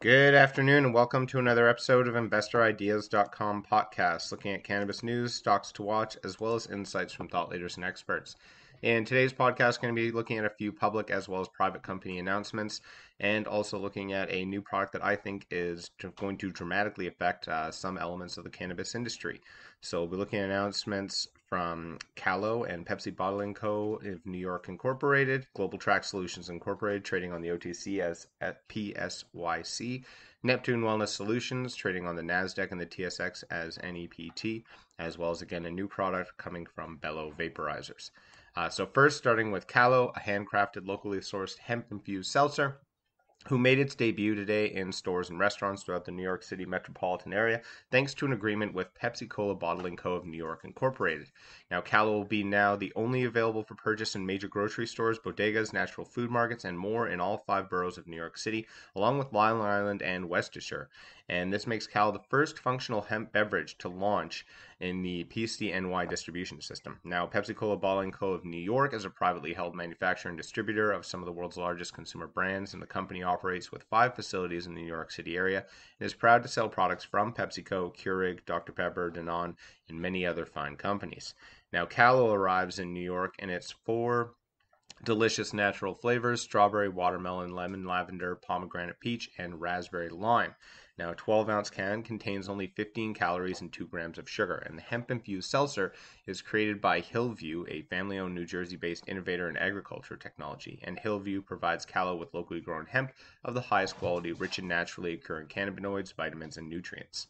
Good afternoon, and welcome to another episode of InvestorIdeas.com podcast, looking at cannabis news, stocks to watch, as well as insights from thought leaders and experts. And today's podcast is going to be looking at a few public as well as private company announcements, and also looking at a new product that I think is going to dramatically affect uh, some elements of the cannabis industry. So we'll be looking at announcements from Callow and Pepsi Bottling Co. of New York Incorporated, Global Track Solutions Incorporated, trading on the OTC as at PSYC, Neptune Wellness Solutions, trading on the NASDAQ and the TSX as NEPT, as well as again a new product coming from Bellow Vaporizers. Uh, so, first, starting with Callow, a handcrafted, locally sourced hemp infused seltzer who made its debut today in stores and restaurants throughout the New York City metropolitan area, thanks to an agreement with Pepsi Cola Bottling Co. of New York Incorporated. Now, Calla will be now the only available for purchase in major grocery stores, bodegas, natural food markets, and more in all five boroughs of New York City, along with Long Island and Westchester and this makes Cal the first functional hemp beverage to launch in the PCNY distribution system. Now, Pepsi Cola Ball and Co. of New York is a privately held manufacturer and distributor of some of the world's largest consumer brands, and the company operates with five facilities in the New York City area and is proud to sell products from PepsiCo, Keurig, Dr. Pepper, Danone, and many other fine companies. Now, Calo arrives in New York in its four delicious natural flavors strawberry, watermelon, lemon, lavender, pomegranate peach, and raspberry lime. Now, a 12 ounce can contains only 15 calories and 2 grams of sugar, and the hemp infused seltzer is created by Hillview, a family owned New Jersey based innovator in agriculture technology. And Hillview provides Callow with locally grown hemp of the highest quality, rich in naturally occurring cannabinoids, vitamins, and nutrients.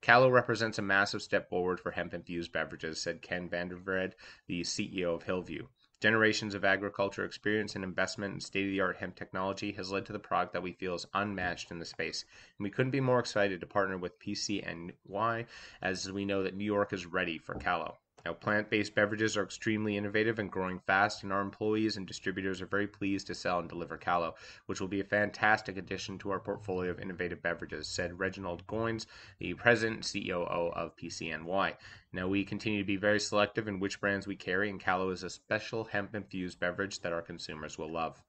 Callow represents a massive step forward for hemp infused beverages, said Ken Vandervred, the CEO of Hillview. Generations of agriculture experience and investment in state of the art hemp technology has led to the product that we feel is unmatched in the space. And we couldn't be more excited to partner with PCNY as we know that New York is ready for Callow. Now, plant based beverages are extremely innovative and growing fast, and our employees and distributors are very pleased to sell and deliver Callow, which will be a fantastic addition to our portfolio of innovative beverages, said Reginald Goines, the president and of PCNY. Now, we continue to be very selective in which brands we carry, and Callow is a special hemp infused beverage that our consumers will love.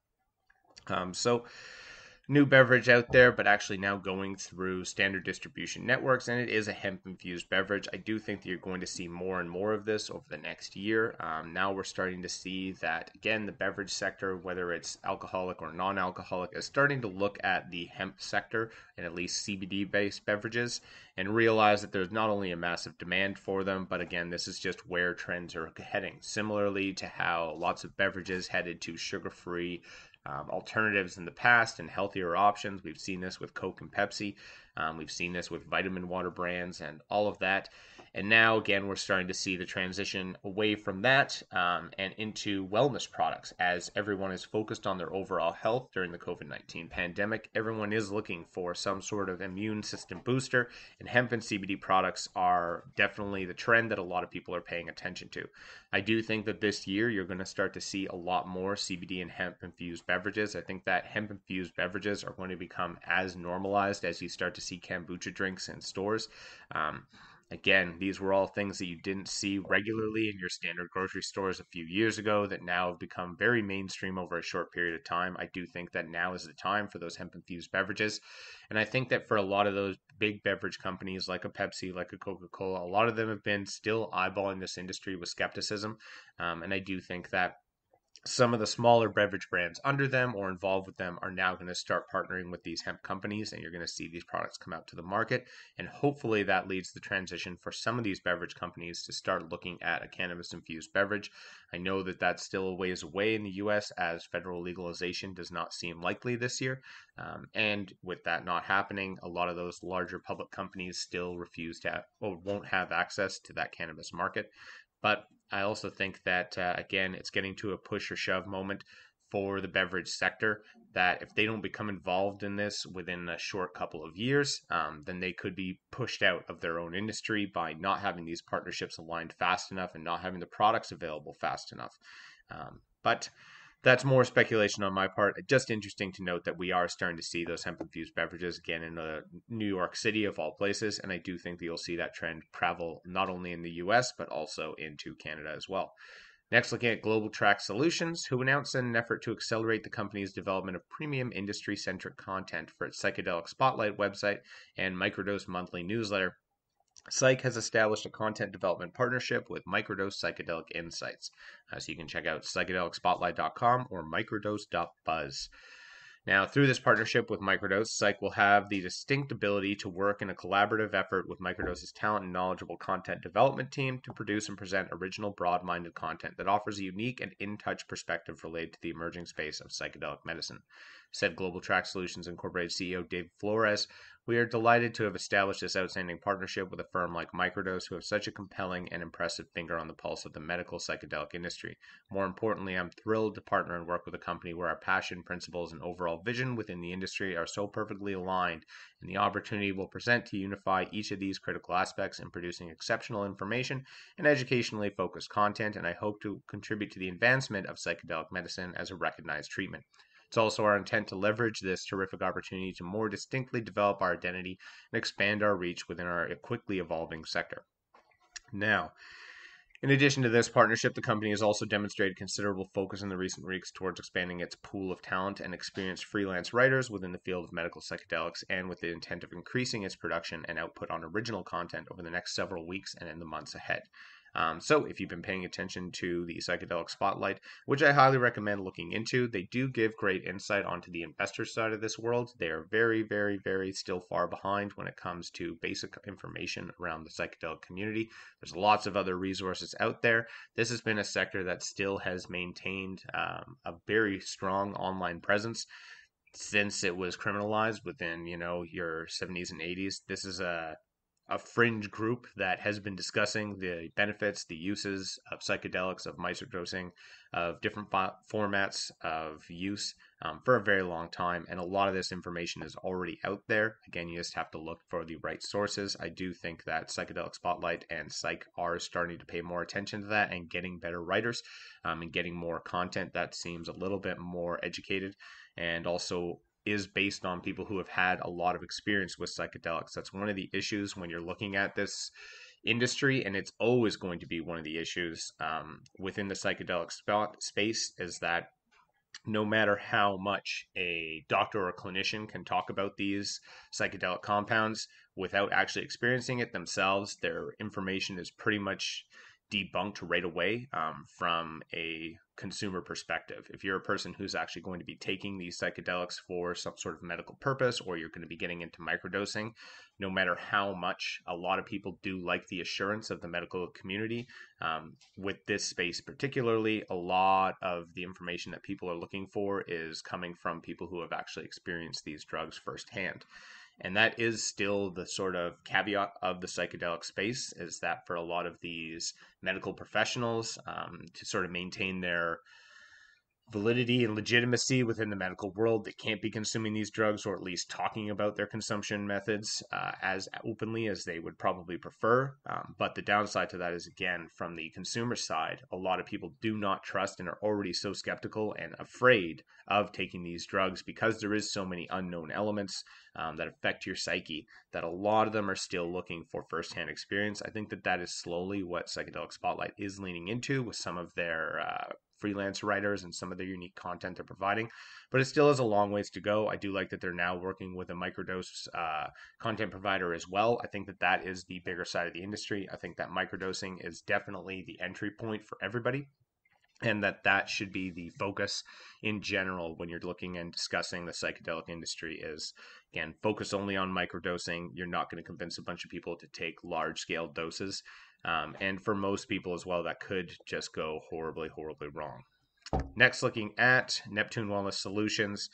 Um, so, new beverage out there, but actually now going through standard distribution networks, and it is a hemp infused beverage. I do think that you're going to see more and more of this over the next year. Um, now we're starting to see that, again, the beverage sector, whether it's alcoholic or non alcoholic, is starting to look at the hemp sector and at least CBD based beverages and realize that there's not only a massive demand for them, but again, this is just where trends are heading. Similarly to how lots of beverages headed to sugar free um, alternatives in the past and healthier healthier options. We've seen this with Coke and Pepsi. Um, we've seen this with vitamin water brands and all of that. And now, again, we're starting to see the transition away from that um, and into wellness products as everyone is focused on their overall health during the COVID 19 pandemic. Everyone is looking for some sort of immune system booster, and hemp and CBD products are definitely the trend that a lot of people are paying attention to. I do think that this year you're going to start to see a lot more CBD and hemp infused beverages. I think that hemp infused beverages are going to become as normalized as you start to see kombucha drinks in stores. Um, Again, these were all things that you didn't see regularly in your standard grocery stores a few years ago that now have become very mainstream over a short period of time. I do think that now is the time for those hemp infused beverages. And I think that for a lot of those big beverage companies like a Pepsi, like a Coca Cola, a lot of them have been still eyeballing this industry with skepticism. Um, and I do think that some of the smaller beverage brands under them or involved with them are now going to start partnering with these hemp companies and you're going to see these products come out to the market and hopefully that leads the transition for some of these beverage companies to start looking at a cannabis infused beverage i know that that's still a ways away in the us as federal legalization does not seem likely this year um, and with that not happening a lot of those larger public companies still refuse to have, or won't have access to that cannabis market but I also think that, uh, again, it's getting to a push or shove moment for the beverage sector that if they don't become involved in this within a short couple of years, um, then they could be pushed out of their own industry by not having these partnerships aligned fast enough and not having the products available fast enough. Um, but that's more speculation on my part. Just interesting to note that we are starting to see those hemp infused beverages again in uh, New York City, of all places. And I do think that you'll see that trend travel not only in the US, but also into Canada as well. Next, looking at Global Track Solutions, who announced an effort to accelerate the company's development of premium industry centric content for its psychedelic spotlight website and microdose monthly newsletter, Psych has established a content development partnership with Microdose Psychedelic Insights. Uh, so you can check out psychedelicspotlight.com or microdose.buzz. Now, through this partnership with Microdose, Psych will have the distinct ability to work in a collaborative effort with Microdose's talent and knowledgeable content development team to produce and present original, broad minded content that offers a unique and in touch perspective related to the emerging space of psychedelic medicine said Global Track Solutions Incorporated CEO Dave Flores. We are delighted to have established this outstanding partnership with a firm like Microdose, who have such a compelling and impressive finger on the pulse of the medical psychedelic industry. More importantly, I'm thrilled to partner and work with a company where our passion, principles, and overall vision within the industry are so perfectly aligned, and the opportunity will present to unify each of these critical aspects in producing exceptional information and educationally focused content, and I hope to contribute to the advancement of psychedelic medicine as a recognized treatment. It's also our intent to leverage this terrific opportunity to more distinctly develop our identity and expand our reach within our quickly evolving sector. Now, in addition to this partnership, the company has also demonstrated considerable focus in the recent weeks towards expanding its pool of talent and experienced freelance writers within the field of medical psychedelics and with the intent of increasing its production and output on original content over the next several weeks and in the months ahead. Um, so, if you've been paying attention to the psychedelic spotlight, which I highly recommend looking into, they do give great insight onto the investor side of this world. They are very, very, very still far behind when it comes to basic information around the psychedelic community. There's lots of other resources out there. This has been a sector that still has maintained um, a very strong online presence since it was criminalized within you know your 70s and 80s this is a a fringe group that has been discussing the benefits, the uses of psychedelics, of microdosing, of different fo- formats of use um, for a very long time. And a lot of this information is already out there. Again, you just have to look for the right sources. I do think that Psychedelic Spotlight and Psych are starting to pay more attention to that and getting better writers um, and getting more content that seems a little bit more educated and also is based on people who have had a lot of experience with psychedelics. That's one of the issues when you're looking at this industry, and it's always going to be one of the issues um, within the psychedelic sp- space is that no matter how much a doctor or a clinician can talk about these psychedelic compounds without actually experiencing it themselves, their information is pretty much debunked right away um, from a consumer perspective. If you're a person who's actually going to be taking these psychedelics for some sort of medical purpose or you're going to be getting into microdosing, no matter how much a lot of people do like the assurance of the medical community, um, with this space particularly, a lot of the information that people are looking for is coming from people who have actually experienced these drugs firsthand and that is still the sort of caveat of the psychedelic space is that for a lot of these medical professionals um, to sort of maintain their validity and legitimacy within the medical world. that can't be consuming these drugs or at least talking about their consumption methods uh, as openly as they would probably prefer. Um, but the downside to that is, again, from the consumer side, a lot of people do not trust and are already so skeptical and afraid of taking these drugs because there is so many unknown elements um, that affect your psyche that a lot of them are still looking for firsthand experience. I think that that is slowly what Psychedelic Spotlight is leaning into with some of their. Uh, freelance writers and some of their unique content they're providing. But it still has a long ways to go. I do like that they're now working with a microdose uh, content provider as well. I think that that is the bigger side of the industry. I think that microdosing is definitely the entry point for everybody and that that should be the focus in general when you're looking and discussing the psychedelic industry is again focus only on microdosing you're not going to convince a bunch of people to take large scale doses um, and for most people as well, that could just go horribly, horribly wrong. Next, looking at Neptune Wellness Solutions,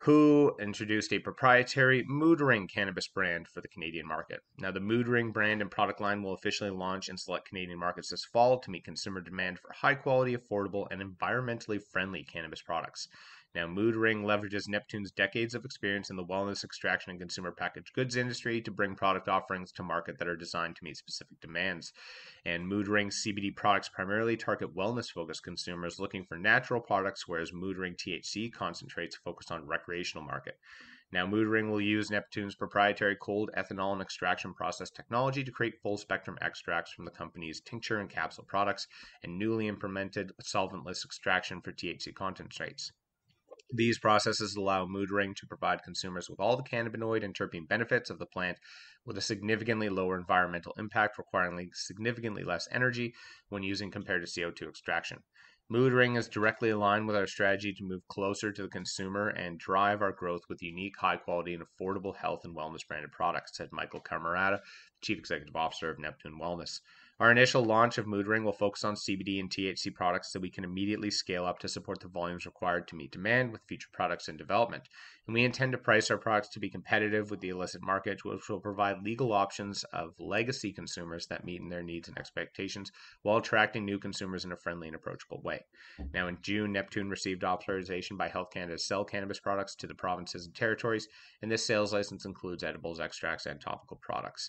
who introduced a proprietary mood ring cannabis brand for the Canadian market. Now, the mood ring brand and product line will officially launch in select Canadian markets this fall to meet consumer demand for high quality, affordable, and environmentally friendly cannabis products. Now, Mood Ring leverages Neptune's decades of experience in the wellness extraction and consumer packaged goods industry to bring product offerings to market that are designed to meet specific demands. And Mood Ring's CBD products primarily target wellness focused consumers looking for natural products, whereas Mood Ring THC concentrates focus on recreational market. Now, Mood Ring will use Neptune's proprietary cold ethanol and extraction process technology to create full spectrum extracts from the company's tincture and capsule products and newly implemented solventless extraction for THC concentrates. These processes allow mood ring to provide consumers with all the cannabinoid and terpene benefits of the plant with a significantly lower environmental impact, requiring significantly less energy when using compared to CO2 extraction. Mood Ring is directly aligned with our strategy to move closer to the consumer and drive our growth with unique, high quality, and affordable health and wellness branded products, said Michael Camerata, Chief Executive Officer of Neptune Wellness. Our initial launch of Moodring will focus on CBD and THC products that we can immediately scale up to support the volumes required to meet demand with future products in development. And we intend to price our products to be competitive with the illicit market, which will provide legal options of legacy consumers that meet their needs and expectations while attracting new consumers in a friendly and approachable way. Now, in June, Neptune received authorization by Health Canada to sell cannabis products to the provinces and territories, and this sales license includes edibles, extracts, and topical products.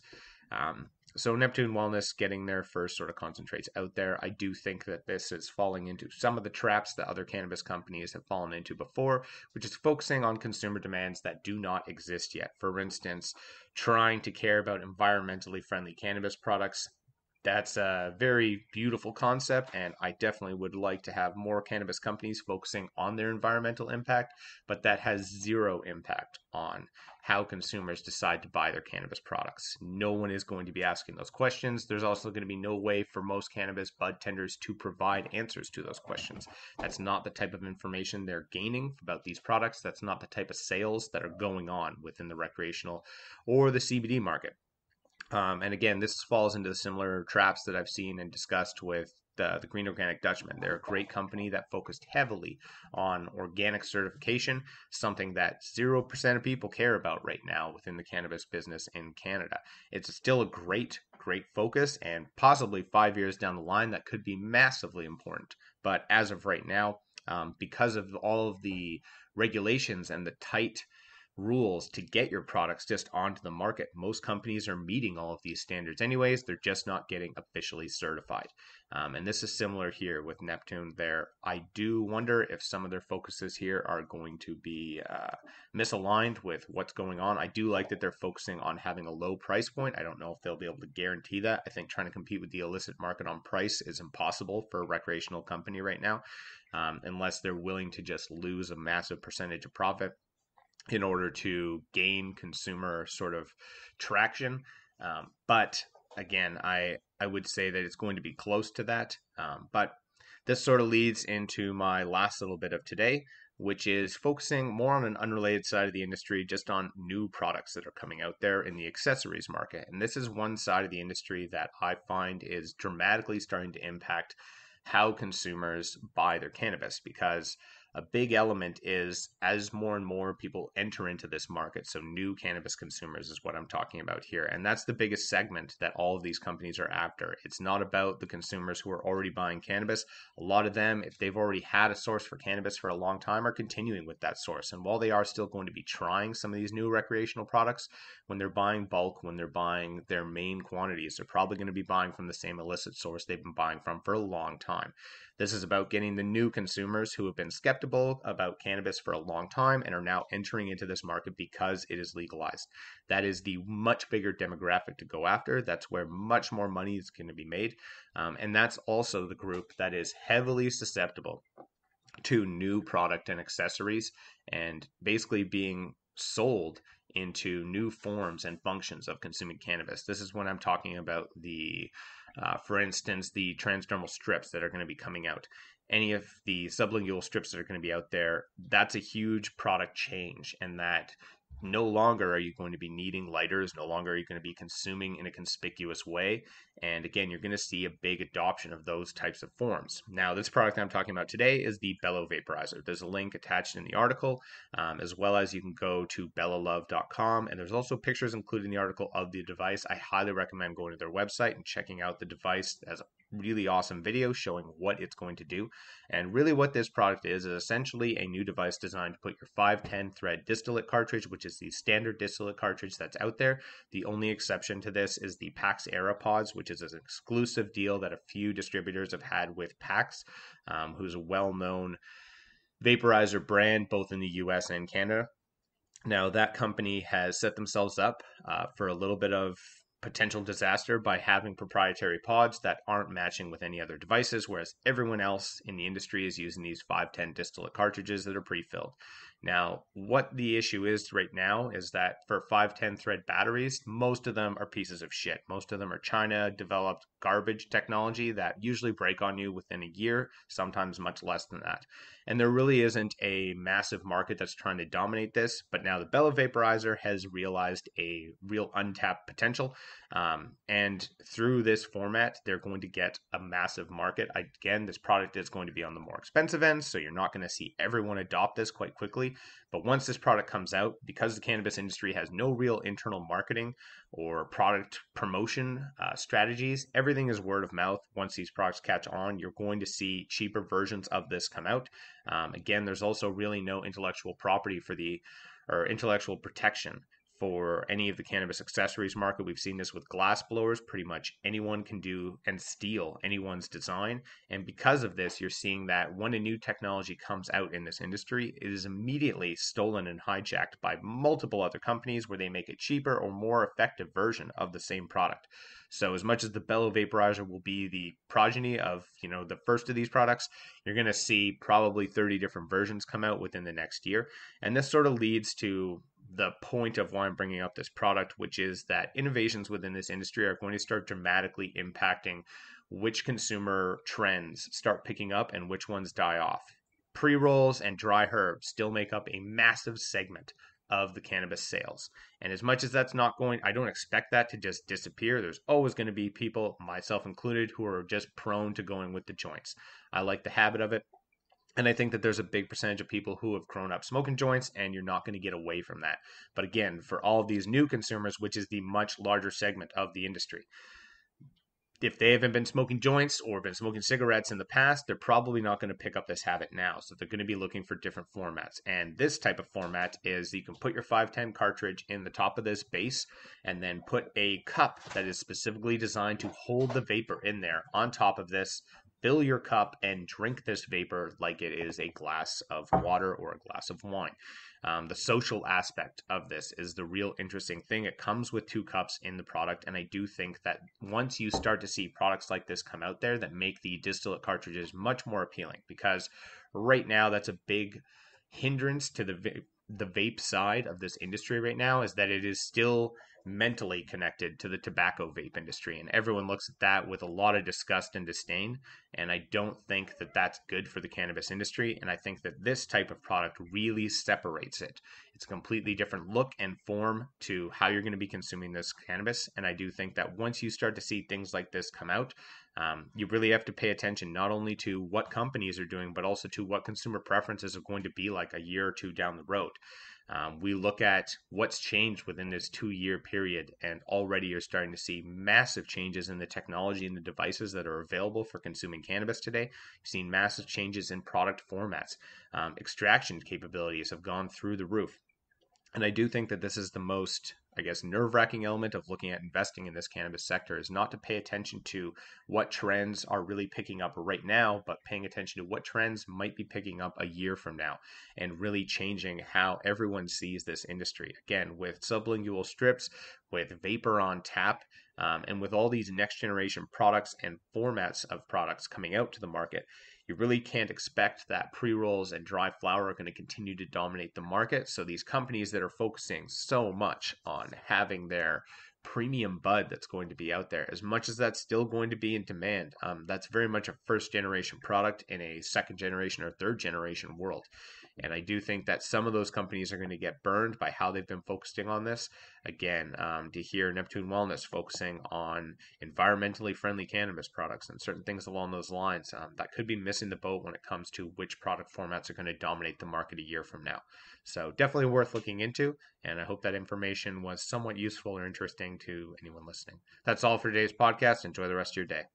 Um, so Neptune Wellness getting their first sort of concentrates out there. I do think that this is falling into some of the traps that other cannabis companies have fallen into before, which is focusing on consumer demands that do not exist yet. For instance, trying to care about environmentally friendly cannabis products that's a very beautiful concept, and I definitely would like to have more cannabis companies focusing on their environmental impact, but that has zero impact on how consumers decide to buy their cannabis products. No one is going to be asking those questions. There's also going to be no way for most cannabis bud tenders to provide answers to those questions. That's not the type of information they're gaining about these products. That's not the type of sales that are going on within the recreational or the CBD market. Um, and again, this falls into the similar traps that I've seen and discussed with the, the Green Organic Dutchman. They're a great company that focused heavily on organic certification, something that 0% of people care about right now within the cannabis business in Canada. It's still a great, great focus, and possibly five years down the line, that could be massively important. But as of right now, um, because of all of the regulations and the tight rules to get your products just onto the market. Most companies are meeting all of these standards, anyways. They're just not getting officially certified. Um, and this is similar here with Neptune there. I do wonder if some of their focuses here are going to be uh, misaligned with what's going on. I do like that they're focusing on having a low price point. I don't know if they'll be able to guarantee that. I think trying to compete with the illicit market on price is impossible for a recreational company right now, um, unless they're willing to just lose a massive percentage of profit in order to gain consumer sort of traction. Um, but again, I I would say that it's going to be close to that. Um, but this sort of leads into my last little bit of today, which is focusing more on an unrelated side of the industry, just on new products that are coming out there in the accessories market. And this is one side of the industry that I find is dramatically starting to impact how consumers buy their cannabis because a big element is as more and more people enter into this market, so new cannabis consumers is what I'm talking about here. And that's the biggest segment that all of these companies are after. It's not about the consumers who are already buying cannabis. A lot of them, if they've already had a source for cannabis for a long time, are continuing with that source. And while they are still going to be trying some of these new recreational products, when they're buying bulk, when they're buying their main quantities, they're probably going to be buying from the same illicit source they've been buying from for a long time. This is about getting the new consumers who have been skeptical respectable about cannabis for a long time and are now entering into this market because it is legalized. That is the much bigger demographic to go after. That's where much more money is going to be made. Um, and that's also the group that is heavily susceptible to new product and accessories and basically being sold into new forms and functions of consuming cannabis. This is when I'm talking about the, uh, for instance, the transdermal strips that are going to be coming out any of the sublingual strips that are going to be out there, that's a huge product change. And that no longer are you going to be needing lighters, no longer are you going to be consuming in a conspicuous way. And again, you're going to see a big adoption of those types of forms. Now, this product I'm talking about today is the Bellow Vaporizer. There's a link attached in the article, um, as well as you can go to bellalove.com. And there's also pictures included in the article of the device. I highly recommend going to their website and checking out the device as a really awesome video showing what it's going to do. And really, what this product is is essentially a new device designed to put your 510 thread distillate cartridge, which is the standard distillate cartridge that's out there. The only exception to this is the Pax Aeropods, which is an exclusive deal that a few distributors have had with PAX, um, who's a well known vaporizer brand both in the US and Canada. Now, that company has set themselves up uh, for a little bit of potential disaster by having proprietary pods that aren't matching with any other devices, whereas everyone else in the industry is using these 510 distillate cartridges that are pre filled. Now, what the issue is right now is that for 510 thread batteries, most of them are pieces of shit. Most of them are China developed garbage technology that usually break on you within a year, sometimes much less than that. And there really isn't a massive market that's trying to dominate this, but now the Bella vaporizer has realized a real untapped potential. Um, and through this format, they're going to get a massive market. Again, this product is going to be on the more expensive end, so you're not going to see everyone adopt this quite quickly. But once this product comes out, because the cannabis industry has no real internal marketing or product promotion uh, strategies, everything is word of mouth. Once these products catch on, you're going to see cheaper versions of this come out. Um, again, there's also really no intellectual property for the or intellectual protection for any of the cannabis accessories market. We've seen this with glass blowers. Pretty much anyone can do and steal anyone's design. And because of this, you're seeing that when a new technology comes out in this industry, it is immediately stolen and hijacked by multiple other companies where they make a cheaper or more effective version of the same product. So as much as the Bellow vaporizer will be the progeny of, you know, the first of these products, you're going to see probably 30 different versions come out within the next year. And this sort of leads to the point of why I'm bringing up this product, which is that innovations within this industry are going to start dramatically impacting which consumer trends start picking up and which ones die off. Pre rolls and dry herbs still make up a massive segment of the cannabis sales. And as much as that's not going, I don't expect that to just disappear. There's always going to be people, myself included, who are just prone to going with the joints. I like the habit of it. And I think that there's a big percentage of people who have grown up smoking joints, and you're not going to get away from that. But again, for all of these new consumers, which is the much larger segment of the industry, if they haven't been smoking joints or been smoking cigarettes in the past, they're probably not going to pick up this habit now. So they're going to be looking for different formats. And this type of format is you can put your 510 cartridge in the top of this base and then put a cup that is specifically designed to hold the vapor in there on top of this fill your cup and drink this vapor like it is a glass of water or a glass of wine. Um, the social aspect of this is the real interesting thing. It comes with two cups in the product, and I do think that once you start to see products like this come out there that make the distillate cartridges much more appealing because right now that's a big hindrance to the the vape side of this industry right now is that it is still mentally connected to the tobacco vape industry and everyone looks at that with a lot of disgust and disdain and i don't think that that's good for the cannabis industry and i think that this type of product really separates it it's a completely different look and form to how you're going to be consuming this cannabis and i do think that once you start to see things like this come out um, you really have to pay attention not only to what companies are doing, but also to what consumer preferences are going to be like a year or two down the road. Um, we look at what's changed within this two year period, and already you're starting to see massive changes in the technology and the devices that are available for consuming cannabis today. You've seen massive changes in product formats. Um, extraction capabilities have gone through the roof. And I do think that this is the most I guess, nerve wracking element of looking at investing in this cannabis sector is not to pay attention to what trends are really picking up right now, but paying attention to what trends might be picking up a year from now and really changing how everyone sees this industry. Again, with sublingual strips, with vapor on tap, um, and with all these next generation products and formats of products coming out to the market, you really can't expect that pre rolls and dry flower are going to continue to dominate the market. So these companies that are focusing so much on having their premium bud that's going to be out there as much as that's still going to be in demand um, that's very much a first generation product in a second generation or third generation world and I do think that some of those companies are going to get burned by how they've been focusing on this. Again, um, to hear Neptune Wellness focusing on environmentally friendly cannabis products and certain things along those lines, um, that could be missing the boat when it comes to which product formats are going to dominate the market a year from now. So, definitely worth looking into. And I hope that information was somewhat useful or interesting to anyone listening. That's all for today's podcast. Enjoy the rest of your day.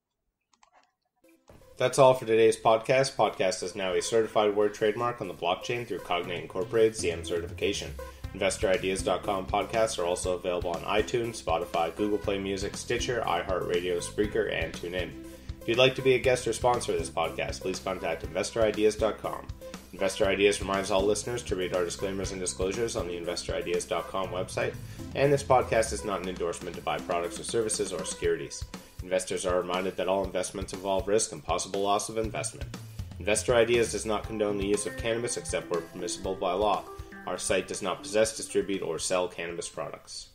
That's all for today's podcast. Podcast is now a certified word trademark on the blockchain through Cognate Incorporated CM certification. InvestorIdeas.com podcasts are also available on iTunes, Spotify, Google Play Music, Stitcher, iHeartRadio, Spreaker, and TuneIn. If you'd like to be a guest or sponsor of this podcast, please contact InvestorIdeas.com. Investor Ideas reminds all listeners to read our disclaimers and disclosures on the InvestorIdeas.com website, and this podcast is not an endorsement to buy products or services or securities. Investors are reminded that all investments involve risk and possible loss of investment. Investor Ideas does not condone the use of cannabis except where permissible by law. Our site does not possess, distribute, or sell cannabis products.